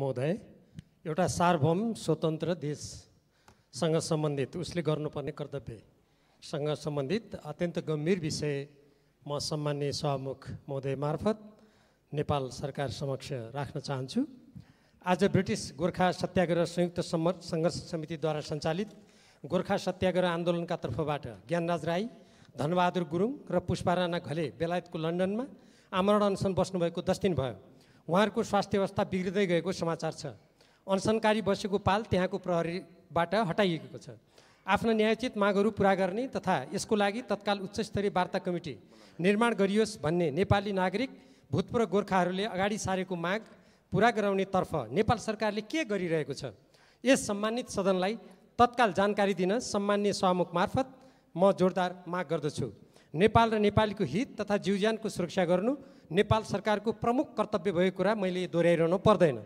महोदय एउटा सार्वभौम स्वतन्त्र देशसँग सम्बन्धित उसले गर्नुपर्ने कर्तव्यसँग सम्बन्धित अत्यन्त गम्भीर विषय म सम्मान्य सभामुख महोदय मार्फत नेपाल सरकार समक्ष राख्न चाहन्छु आज ब्रिटिस गोर्खा सत्याग्रह संयुक्त सङ्घर्ष समितिद्वारा सञ्चालित गोर्खा सत्याग्रह आन्दोलनका तर्फबाट ज्ञानराज राई धनबहादुर गुरुङ र राणा घले बेलायतको लन्डनमा आमरण अनसन बस्नुभएको दस दिन भयो उहाँहरूको स्वास्थ्य अवस्था बिग्रिँदै गएको समाचार छ अनसनकारी बसेको पाल त्यहाँको प्रहरीबाट हटाइएको छ आफ्ना न्यायोचित मागहरू पुरा गर्ने तथा यसको लागि तत्काल उच्चस्तरीय वार्ता कमिटी निर्माण गरियोस् भन्ने नेपाली नागरिक भूतपूर्व गोर्खाहरूले अगाडि सारेको माग पुरा गराउनेतर्फ नेपाल सरकारले के गरिरहेको छ यस सम्मानित सदनलाई तत्काल जानकारी दिन सम्मान्य सहमुख मार्फत म जोरदार माग गर्दछु नेपाल र नेपालीको हित तथा जीवज्यानको सुरक्षा गर्नु नेपाल सरकारको प्रमुख कर्तव्य भएको कुरा मैले दोहोऱ्याइरहनु पर्दैन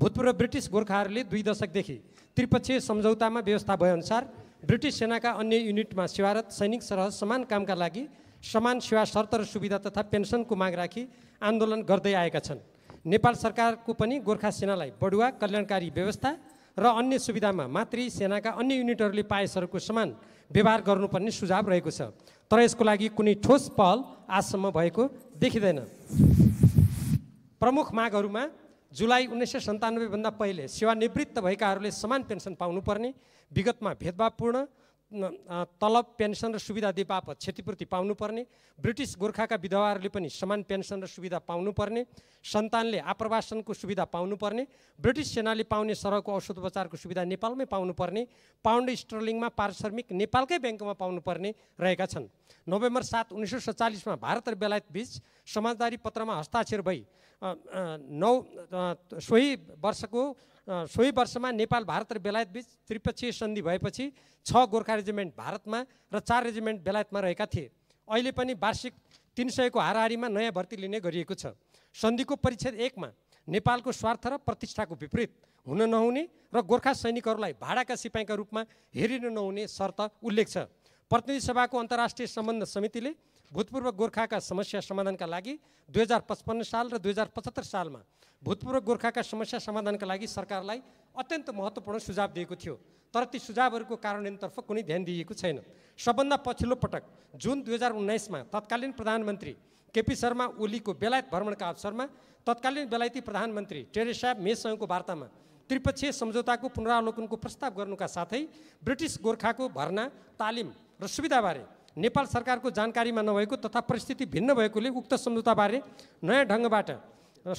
भूतपूर्व ब्रिटिस गोर्खाहरूले दुई दशकदेखि त्रिपक्षीय सम्झौतामा व्यवस्था भएअनुसार ब्रिटिस सेनाका अन्य युनिटमा सेवारत सैनिक सरह समान कामका लागि समान सेवा शर्त र सुविधा तथा पेन्सनको माग राखी आन्दोलन गर्दै आएका छन् नेपाल सरकारको पनि गोर्खा सेनालाई बढुवा कल्याणकारी व्यवस्था र अन्य सुविधामा मातृ सेनाका अन्य युनिटहरूले पाएसहरूको समान व्यवहार गर्नुपर्ने सुझाव रहेको छ तर यसको लागि कुनै ठोस पहल आजसम्म भएको देखिँदैन प्रमुख मागहरूमा जुलाई उन्नाइस सय सन्तानब्बेभन्दा पहिले सेवानिवृत्त भएकाहरूले समान पेन्सन पाउनुपर्ने विगतमा भेदभावपूर्ण तलब पेन्सन र सुविधा दिए बापत क्षतिपूर्ति पाउनुपर्ने ब्रिटिस गोर्खाका विधवाहरूले पनि समान पेन्सन र सुविधा पाउनुपर्ने सन्तानले आप्रवासनको सुविधा पाउनुपर्ने ब्रिटिस सेनाले पाउने सरहको औषधोपचारको सुविधा नेपालमै पाउनुपर्ने पाउन्ड स्टर्लिङमा पारिश्रमिक नेपालकै ब्याङ्कमा पाउनुपर्ने रहेका छन् नोभेम्बर सात उन्नाइस सय सत्तालिसमा भारत र बेलायत बिच समाजदारी पत्रमा हस्ताक्षर भई नौ सोही वर्षको सोही वर्षमा नेपाल भारत र बेलायत बिच त्रिपक्षीय सन्धि भएपछि छ गोर्खा रेजिमेन्ट भारतमा र चार रेजिमेन्ट बेलायतमा रहेका थिए अहिले पनि वार्षिक तिन सयको हाराहारीमा नयाँ भर्ती लिने गरिएको छ सन्धिको परिच्छेद एकमा नेपालको स्वार्थ र प्रतिष्ठाको विपरीत हुन नहुने र गोर्खा सैनिकहरूलाई भाडाका सिपाहीका रूपमा हेरिन नहुने शर्त उल्लेख छ प्रतिनिधि सभाको अन्तर्राष्ट्रिय सम्बन्ध समितिले भूतपूर्व गोर्खाका समस्या समाधानका लागि दुई हजार पचपन्न साल र दुई हजार पचहत्तर सालमा भूतपूर्व गोर्खाका समस्या समाधानका लागि सरकारलाई अत्यन्त महत्त्वपूर्ण सुझाव दिएको थियो तर ती सुझावहरूको कार्यान्वयनतर्फ कुनै ध्यान दिएको छैन सबभन्दा पछिल्लो पटक जुन दुई हजार उन्नाइसमा तत्कालीन प्रधानमन्त्री केपी शर्मा ओलीको बेलायत भ्रमणका अवसरमा तत्कालीन बेलायती प्रधानमन्त्री टेरेसा मेसँगको वार्तामा त्रिपक्षीय सम्झौताको पुनरावलोकनको प्रस्ताव गर्नुका साथै ब्रिटिस गोर्खाको भर्ना तालिम र सुविधाबारे नेपाल सरकारको जानकारीमा नभएको तथा परिस्थिति भिन्न भएकोले उक्त सम्झौताबारे नयाँ ढङ्गबाट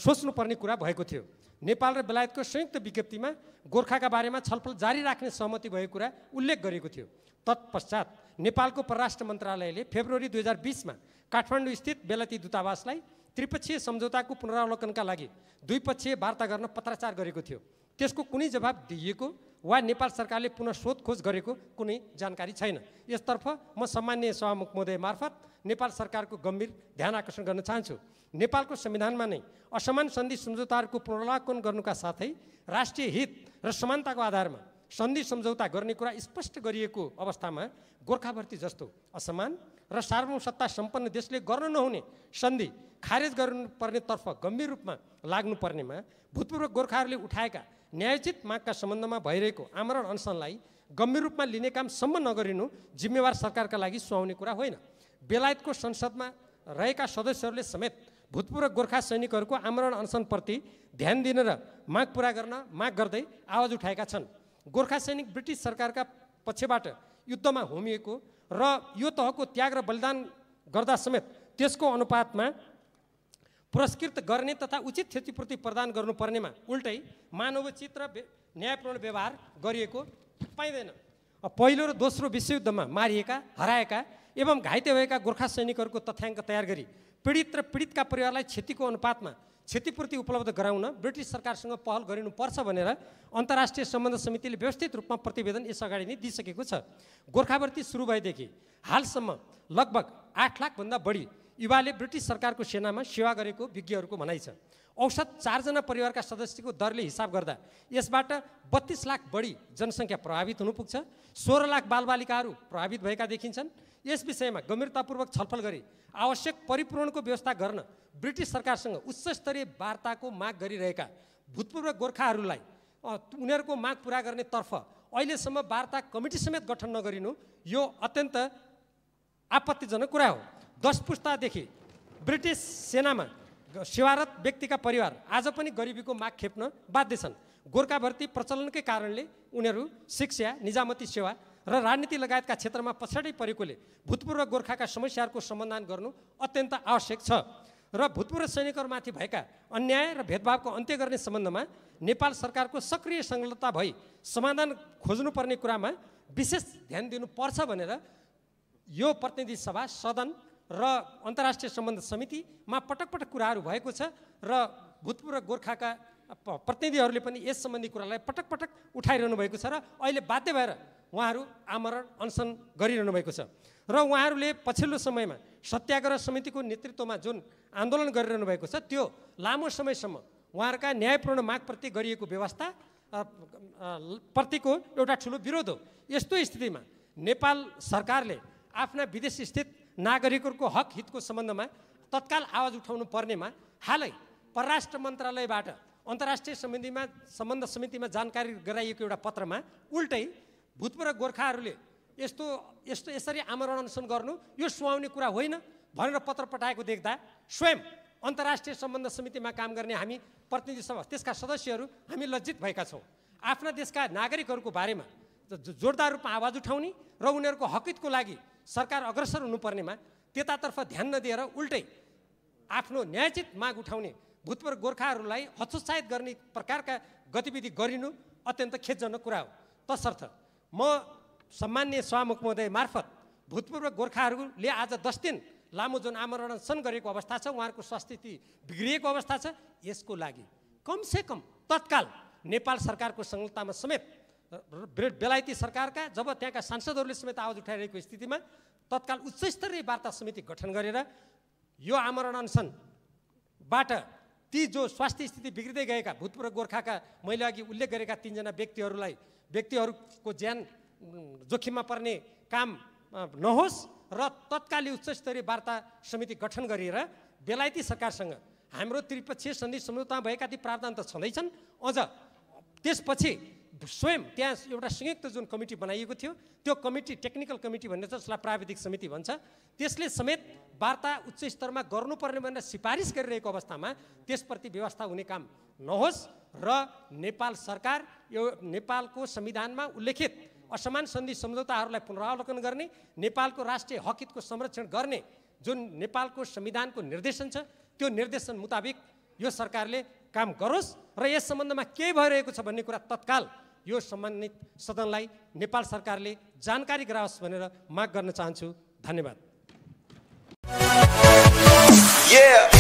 सोच्नुपर्ने कुरा भएको थियो नेपाल र बेलायतको संयुक्त विज्ञप्तिमा गोर्खाका बारेमा छलफल जारी राख्ने सहमति भएको कुरा उल्लेख गरेको थियो तत्पश्चात नेपालको परराष्ट्र मन्त्रालयले फेब्रुअरी दुई हजार बिसमा काठमाडौँ स्थित बेलायती दूतावासलाई त्रिपक्षीय सम्झौताको पुनरावलोकनका लागि द्विपक्षीय वार्ता गर्न पत्राचार गरेको थियो त्यसको कुनै जवाब दिइएको वा नेपाल सरकारले पुनः सोधखोज गरेको कुनै जानकारी छैन यसतर्फ म सामान्य सभामुख महोदय मार्फत नेपाल सरकारको गम्भीर ध्यान आकर्षण गर्न चाहन्छु नेपालको संविधानमा नै असमान सन्धि सम्झौताहरूको पुनर्लाकन गर्नुका साथै राष्ट्रिय हित र समानताको आधारमा सन्धि सम्झौता गर्ने कुरा स्पष्ट गरिएको अवस्थामा गोर्खाभर्ती जस्तो असमान र सार्वभौम सत्ता सम्पन्न देशले गर्न नहुने सन्धि खारेज गर्नुपर्नेतर्फ गम्भीर रूपमा लाग्नुपर्नेमा भूतपूर्व गोर्खाहरूले उठाएका न्यायोचित मागका सम्बन्धमा भइरहेको आमरण अनसनलाई गम्भीर रूपमा लिने कामसम्म नगरिनु जिम्मेवार सरकारका लागि सुहाउने कुरा होइन बेलायतको संसदमा रहेका सदस्यहरूले समेत भूतपूर्व गोर्खा सैनिकहरूको आमरण अनसनप्रति ध्यान दिन र माग पुरा गर्न माग गर्दै आवाज उठाएका छन् गोर्खा सैनिक ब्रिटिस सरकारका पक्षबाट युद्धमा होमिएको र यो तहको त्याग र बलिदान गर्दा समेत त्यसको अनुपातमा पुरस्कृत गर्ने तथा उचित क्षतिपूर्ति प्रदान गर्नुपर्नेमा उल्टै मानवोचित र न्यायपूर्ण व्यवहार गरिएको पाइँदैन पहिलो र दोस्रो विश्वयुद्धमा मारिएका हराएका एवं घाइते भएका गोर्खा सैनिकहरूको तथ्याङ्क तयार गरी पीडित र पीडितका परिवारलाई क्षतिको अनुपातमा क्षतिपूर्ति उपलब्ध गराउन ब्रिटिस सरकारसँग पहल गरिनुपर्छ भनेर अन्तर्राष्ट्रिय सम्बन्ध समितिले व्यवस्थित रूपमा प्रतिवेदन यस अगाडि नै दिइसकेको छ गोर्खावर्ती सुरु भएदेखि हालसम्म लगभग आठ लाखभन्दा बढी युवाले ब्रिटिस सरकारको सेनामा सेवा गरेको विज्ञहरूको भनाइ छ औसत चारजना परिवारका सदस्यको दरले हिसाब गर्दा यसबाट बत्तिस लाख बढी जनसङ्ख्या प्रभावित हुनु पुग्छ सोह्र लाख बालबालिकाहरू प्रभावित भएका देखिन्छन् यस विषयमा गम्भीरतापूर्वक छलफल गरी आवश्यक परिपूरणको व्यवस्था गर्न ब्रिटिस सरकारसँग उच्चस्तरीय वार्ताको माग गरिरहेका भूतपूर्व गोर्खाहरूलाई उनीहरूको माग पुरा गर्नेतर्फ अहिलेसम्म वार्ता कमिटी समेत गठन नगरिनु यो अत्यन्त आपत्तिजनक कुरा हो दस पुस्तादेखि ब्रिटिस सेनामा सेवारत व्यक्तिका परिवार आज पनि गरिबीको माग खेप्न बाध्य छन् गोर्खा भर्ती प्रचलनकै कारणले उनीहरू शिक्षा निजामती सेवा र राजनीति लगायतका क्षेत्रमा पछाडि परेकोले भूतपूर्व गोर्खाका समस्याहरूको समाधान गर्नु अत्यन्त आवश्यक छ र भूतपूर्व सैनिकहरूमाथि भएका अन्याय र भेदभावको अन्त्य गर्ने सम्बन्धमा नेपाल सरकारको सक्रिय संलग्नता भई समाधान खोज्नुपर्ने कुरामा विशेष ध्यान दिनुपर्छ भनेर यो प्रतिनिधि सभा सदन र अन्तर्राष्ट्रिय सम्बन्ध समितिमा पटक पटक कुराहरू भएको छ र भूतपूर्व गोर्खाका प्रतिनिधिहरूले पनि यस सम्बन्धी कुरालाई पटक पटक उठाइरहनु भएको छ र अहिले बाध्य भएर उहाँहरू आमरण अनसन गरिरहनु भएको छ र उहाँहरूले पछिल्लो समयमा सत्याग्रह समितिको नेतृत्वमा जुन आन्दोलन गरिरहनु भएको छ त्यो लामो समयसम्म उहाँहरूका न्यायपूर्ण मागप्रति गरिएको व्यवस्था प्रतिको एउटा ठुलो विरोध हो यस्तो स्थितिमा नेपाल सरकारले आफ्ना विदेश स्थित नागरिकहरूको हक हितको सम्बन्धमा तत्काल आवाज उठाउनु पर्नेमा हालै परराष्ट्र मन्त्रालयबाट अन्तर्राष्ट्रिय सम्बन्धीमा सम्बन्ध समितिमा जानकारी गराइएको एउटा पत्रमा उल्टै भूतपूर्व गोर्खाहरूले यस्तो यस्तो यसरी आमरण अनसन गर्नु यो सुहाउने कुरा होइन भनेर पत्र पठाएको देख्दा स्वयं अन्तर्राष्ट्रिय सम्बन्ध समितिमा काम गर्ने हामी प्रतिनिधि सभा त्यसका सदस्यहरू हामी लज्जित भएका छौँ आफ्ना देशका नागरिकहरूको बारेमा जोरदार रूपमा आवाज उठाउने र उनीहरूको हकितको लागि सरकार अग्रसर हुनुपर्नेमा त्यतातर्फ ध्यान नदिएर उल्टै आफ्नो न्यायचित माग उठाउने भूतपूर्व गोर्खाहरूलाई हतोत्साहित गर्ने प्रकारका गतिविधि गरिनु अत्यन्त खेदजनक कुरा हो तसर्थ म सम्मान्य सभामुख महोदय मार्फत भूतपूर्व गोर्खाहरूले आज दस दिन लामो जुन आमरण गरेको अवस्था छ उहाँहरूको स्वास्थ्य बिग्रिएको अवस्था छ यसको लागि कमसेकम तत्काल नेपाल सरकारको संलतामा समेत बेलायती सरकारका जब त्यहाँका सांसदहरूले समेत आवाज उठाइरहेको स्थितिमा तत्काल उच्चस्तरीय वार्ता समिति गठन गरेर यो आमरण अनसनबाट ती जो स्वास्थ्य स्थिति बिग्रिँदै गएका भूतपूर्व गोर्खाका मैले अघि उल्लेख गरेका तिनजना व्यक्तिहरूलाई व्यक्तिहरूको ज्यान जोखिममा पर्ने काम नहोस् र तत्कालीन उच्चस्तरीय वार्ता समिति गठन गरेर बेलायती सरकारसँग हाम्रो त्रिपक्षीय सन्धि सम्झौतामा भएका ती प्रावधान त छँदैछन् अझ त्यसपछि स्वयं त्यहाँ एउटा संयुक्त जुन कमिटी बनाइएको थियो त्यो कमिटी टेक्निकल कमिटी भन्ने छ जसलाई प्राविधिक समिति भन्छ त्यसले समेत वार्ता उच्च स्तरमा गर्नुपर्ने भनेर सिफारिस गरिरहेको अवस्थामा त्यसप्रति व्यवस्था हुने काम नहोस् र नेपाल सरकार यो नेपालको संविधानमा उल्लेखित असमान सन्धि सम्झौताहरूलाई पुनरावलोकन गर्ने नेपालको राष्ट्रिय हकितको संरक्षण गर्ने जुन नेपालको संविधानको निर्देशन छ त्यो निर्देशन मुताबिक यो सरकारले काम गरोस् र यस सम्बन्धमा के भइरहेको छ भन्ने कुरा तत्काल यो सम्बन्धित सदनलाई नेपाल सरकारले जानकारी गराओस् भनेर माग गर्न चाहन्छु धन्यवाद yeah.